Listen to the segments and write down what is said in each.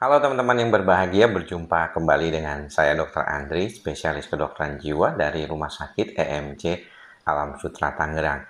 Halo teman-teman yang berbahagia, berjumpa kembali dengan saya Dr. Andri, spesialis kedokteran jiwa dari Rumah Sakit EMC Alam Sutra Tangerang.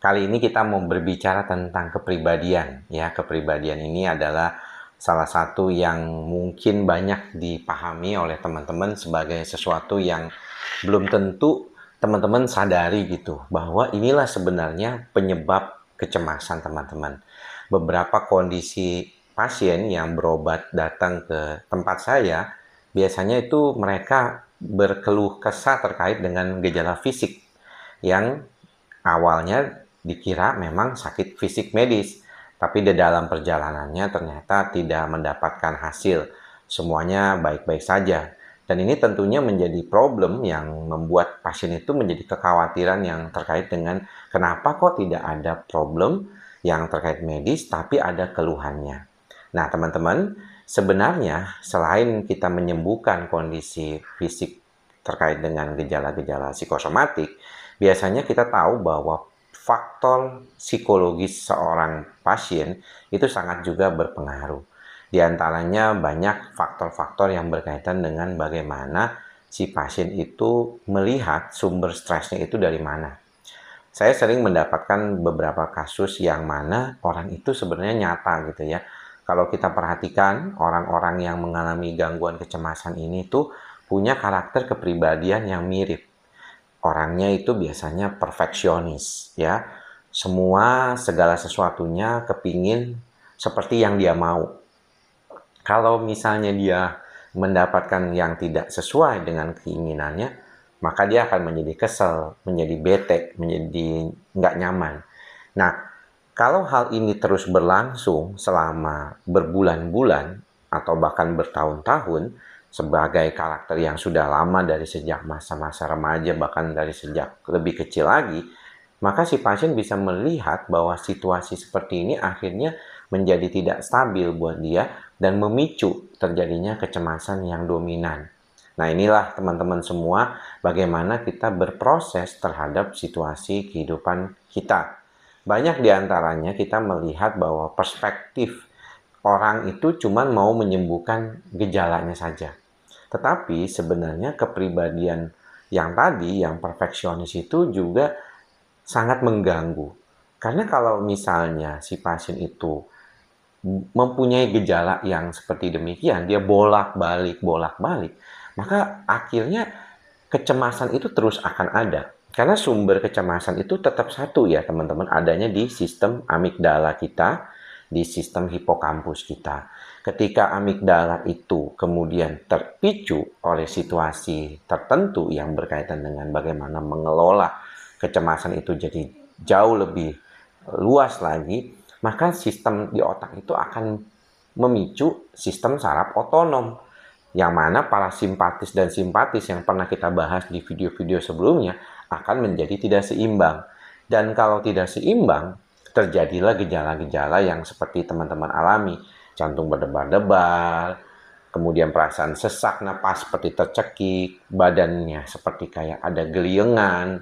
Kali ini kita mau berbicara tentang kepribadian. Ya, kepribadian ini adalah salah satu yang mungkin banyak dipahami oleh teman-teman sebagai sesuatu yang belum tentu teman-teman sadari gitu bahwa inilah sebenarnya penyebab kecemasan teman-teman. Beberapa kondisi pasien yang berobat datang ke tempat saya, biasanya itu mereka berkeluh kesah terkait dengan gejala fisik yang awalnya dikira memang sakit fisik medis, tapi di dalam perjalanannya ternyata tidak mendapatkan hasil. Semuanya baik-baik saja. Dan ini tentunya menjadi problem yang membuat pasien itu menjadi kekhawatiran yang terkait dengan kenapa kok tidak ada problem yang terkait medis tapi ada keluhannya. Nah, teman-teman, sebenarnya selain kita menyembuhkan kondisi fisik terkait dengan gejala-gejala psikosomatik, biasanya kita tahu bahwa faktor psikologis seorang pasien itu sangat juga berpengaruh. Di antaranya banyak faktor-faktor yang berkaitan dengan bagaimana si pasien itu melihat sumber stresnya itu dari mana saya sering mendapatkan beberapa kasus yang mana orang itu sebenarnya nyata gitu ya kalau kita perhatikan, orang-orang yang mengalami gangguan kecemasan ini tuh punya karakter kepribadian yang mirip. Orangnya itu biasanya perfeksionis, ya. Semua segala sesuatunya kepingin seperti yang dia mau. Kalau misalnya dia mendapatkan yang tidak sesuai dengan keinginannya, maka dia akan menjadi kesel, menjadi bete, menjadi nggak nyaman. Nah, kalau hal ini terus berlangsung selama berbulan-bulan atau bahkan bertahun-tahun sebagai karakter yang sudah lama dari sejak masa-masa remaja bahkan dari sejak lebih kecil lagi, maka si pasien bisa melihat bahwa situasi seperti ini akhirnya menjadi tidak stabil buat dia dan memicu terjadinya kecemasan yang dominan. Nah inilah teman-teman semua bagaimana kita berproses terhadap situasi kehidupan kita banyak diantaranya kita melihat bahwa perspektif orang itu cuma mau menyembuhkan gejalanya saja. Tetapi sebenarnya kepribadian yang tadi, yang perfeksionis itu juga sangat mengganggu. Karena kalau misalnya si pasien itu mempunyai gejala yang seperti demikian, dia bolak-balik, bolak-balik, maka akhirnya kecemasan itu terus akan ada. Karena sumber kecemasan itu tetap satu ya teman-teman, adanya di sistem amigdala kita, di sistem hipokampus kita. Ketika amigdala itu kemudian terpicu oleh situasi tertentu yang berkaitan dengan bagaimana mengelola kecemasan itu jadi jauh lebih luas lagi, maka sistem di otak itu akan memicu sistem saraf otonom yang mana para simpatis dan simpatis yang pernah kita bahas di video-video sebelumnya akan menjadi tidak seimbang. Dan kalau tidak seimbang, terjadilah gejala-gejala yang seperti teman-teman alami. Jantung berdebar-debar, kemudian perasaan sesak napas seperti tercekik, badannya seperti kayak ada geliengan,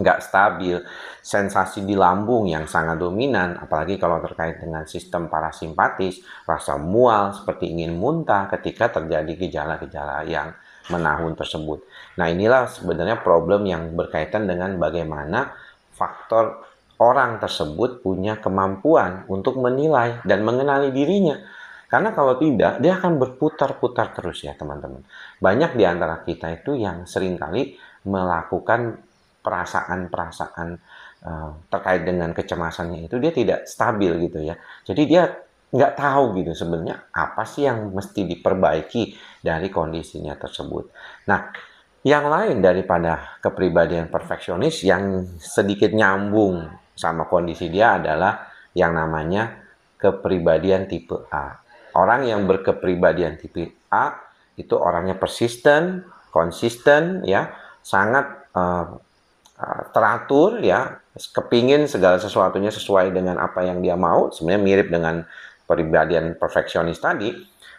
nggak stabil, sensasi di lambung yang sangat dominan, apalagi kalau terkait dengan sistem parasimpatis, rasa mual seperti ingin muntah ketika terjadi gejala-gejala yang menahun tersebut. Nah, inilah sebenarnya problem yang berkaitan dengan bagaimana faktor orang tersebut punya kemampuan untuk menilai dan mengenali dirinya. Karena kalau tidak, dia akan berputar-putar terus ya teman-teman. Banyak di antara kita itu yang seringkali melakukan perasaan-perasaan uh, terkait dengan kecemasannya itu dia tidak stabil gitu ya. Jadi dia nggak tahu gitu sebenarnya apa sih yang mesti diperbaiki dari kondisinya tersebut. Nah, yang lain daripada kepribadian perfeksionis yang sedikit nyambung sama kondisi dia adalah yang namanya kepribadian tipe A. Orang yang berkepribadian tipe A itu orangnya persisten, konsisten, ya, sangat uh, teratur, ya, kepingin segala sesuatunya sesuai dengan apa yang dia mau. Sebenarnya mirip dengan kepribadian perfeksionis tadi,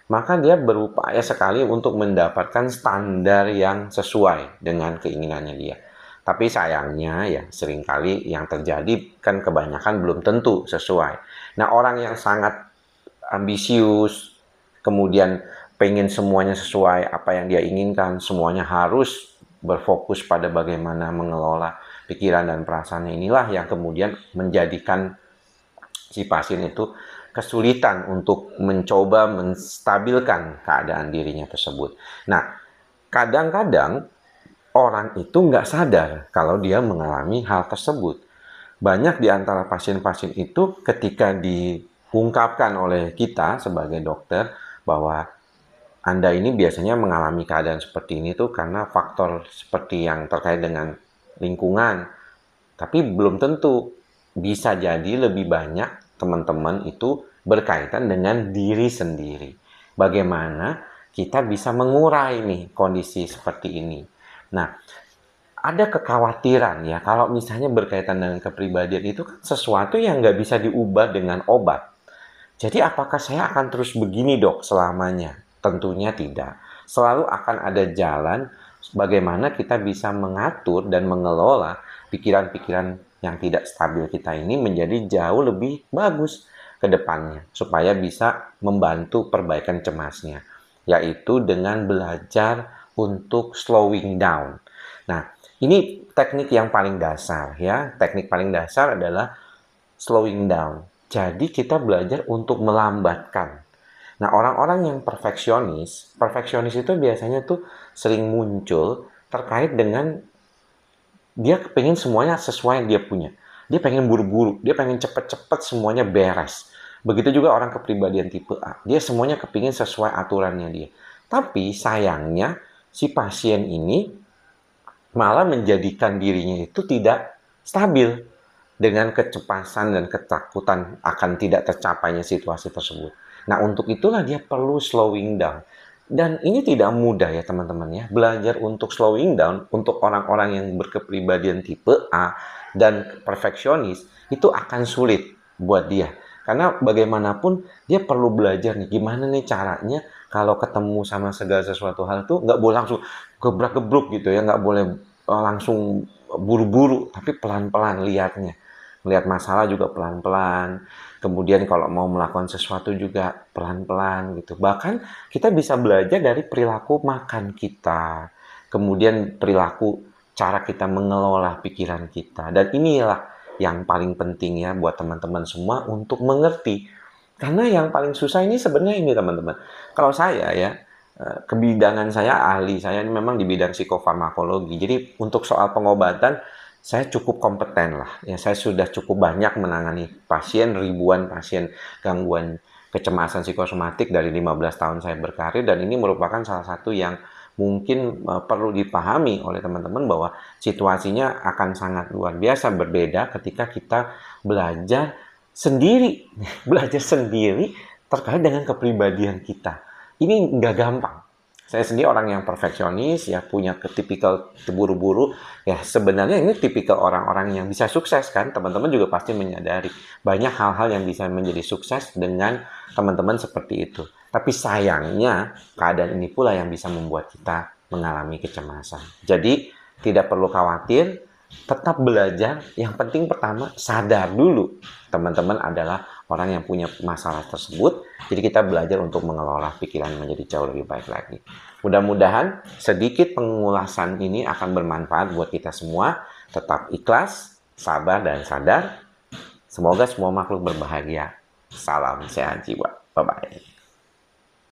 maka dia berupaya sekali untuk mendapatkan standar yang sesuai dengan keinginannya dia. Tapi sayangnya ya seringkali yang terjadi kan kebanyakan belum tentu sesuai. Nah orang yang sangat ambisius, kemudian pengen semuanya sesuai apa yang dia inginkan, semuanya harus berfokus pada bagaimana mengelola pikiran dan perasaannya inilah yang kemudian menjadikan si pasien itu kesulitan untuk mencoba menstabilkan keadaan dirinya tersebut. Nah, kadang-kadang orang itu nggak sadar kalau dia mengalami hal tersebut. Banyak di antara pasien-pasien itu ketika diungkapkan oleh kita sebagai dokter bahwa Anda ini biasanya mengalami keadaan seperti ini tuh karena faktor seperti yang terkait dengan lingkungan. Tapi belum tentu bisa jadi lebih banyak teman-teman itu berkaitan dengan diri sendiri. Bagaimana kita bisa mengurai nih kondisi seperti ini. Nah, ada kekhawatiran ya kalau misalnya berkaitan dengan kepribadian itu kan sesuatu yang nggak bisa diubah dengan obat. Jadi apakah saya akan terus begini dok selamanya? Tentunya tidak. Selalu akan ada jalan bagaimana kita bisa mengatur dan mengelola pikiran-pikiran yang tidak stabil kita ini menjadi jauh lebih bagus ke depannya supaya bisa membantu perbaikan cemasnya yaitu dengan belajar untuk slowing down. Nah, ini teknik yang paling dasar ya. Teknik paling dasar adalah slowing down. Jadi kita belajar untuk melambatkan. Nah, orang-orang yang perfeksionis, perfeksionis itu biasanya tuh sering muncul terkait dengan dia pengen semuanya sesuai yang dia punya. Dia pengen buru-buru, dia pengen cepet-cepet semuanya beres. Begitu juga orang kepribadian tipe A. Dia semuanya kepingin sesuai aturannya dia. Tapi sayangnya si pasien ini malah menjadikan dirinya itu tidak stabil dengan kecepasan dan ketakutan akan tidak tercapainya situasi tersebut. Nah, untuk itulah dia perlu slowing down. Dan ini tidak mudah ya teman-teman ya. Belajar untuk slowing down untuk orang-orang yang berkepribadian tipe A dan perfeksionis itu akan sulit buat dia. Karena bagaimanapun dia perlu belajar nih gimana nih caranya kalau ketemu sama segala sesuatu hal itu nggak boleh langsung gebrak-gebruk gitu ya, nggak boleh eh, langsung buru-buru, tapi pelan-pelan lihatnya. Lihat masalah juga pelan-pelan, Kemudian kalau mau melakukan sesuatu juga pelan-pelan gitu. Bahkan kita bisa belajar dari perilaku makan kita. Kemudian perilaku cara kita mengelola pikiran kita. Dan inilah yang paling penting ya buat teman-teman semua untuk mengerti. Karena yang paling susah ini sebenarnya ini teman-teman. Kalau saya ya, eh, kebidangan saya ahli saya ini memang di bidang psikofarmakologi. Jadi untuk soal pengobatan saya cukup kompeten lah. Ya, saya sudah cukup banyak menangani pasien, ribuan pasien gangguan kecemasan psikosomatik dari 15 tahun saya berkarir dan ini merupakan salah satu yang mungkin e, perlu dipahami oleh teman-teman bahwa situasinya akan sangat luar biasa berbeda ketika kita belajar sendiri, belajar sendiri terkait dengan kepribadian kita. Ini nggak gampang saya sendiri orang yang perfeksionis, ya punya ketipikal terburu-buru. Ya sebenarnya ini tipikal orang-orang yang bisa sukses kan. Teman-teman juga pasti menyadari banyak hal-hal yang bisa menjadi sukses dengan teman-teman seperti itu. Tapi sayangnya keadaan ini pula yang bisa membuat kita mengalami kecemasan. Jadi tidak perlu khawatir, tetap belajar. Yang penting pertama sadar dulu teman-teman adalah orang yang punya masalah tersebut jadi kita belajar untuk mengelola pikiran menjadi jauh lebih baik lagi. Mudah-mudahan sedikit pengulasan ini akan bermanfaat buat kita semua. Tetap ikhlas, sabar, dan sadar. Semoga semua makhluk berbahagia. Salam sehat jiwa. Bye-bye.